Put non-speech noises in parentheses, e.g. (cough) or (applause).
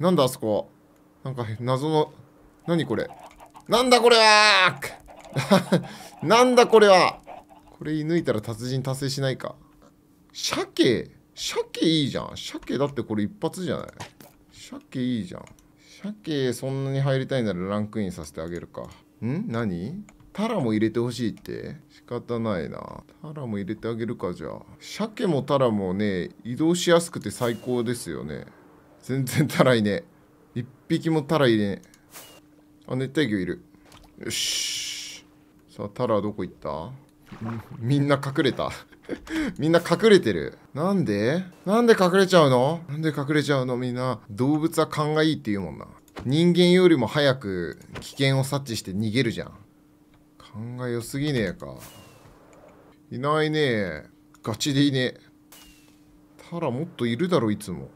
なんだあそこなんか謎の何これなんだこれは (laughs) なんだこれはこれ抜いたら達人達成しないか鮭鮭いいじゃん鮭だってこれ一発じゃない鮭いいじゃん鮭そんなに入りたいならランクインさせてあげるかん何タラも入れてほしいって仕方ないなタラも入れてあげるかじゃあ鮭もタラもね移動しやすくて最高ですよね全然タラいねえ。一匹もタラいねえ。あ、熱帯魚いる。よし。さあ、タラどこ行ったみんな隠れた (laughs) みんな隠れてる。なんでなんで隠れちゃうのなんで隠れちゃうのみんな。動物は勘がいいって言うもんな。人間よりも早く危険を察知して逃げるじゃん。勘が良すぎねえか。いないねえ。ガチでいねえ。タラもっといるだろ、いつも。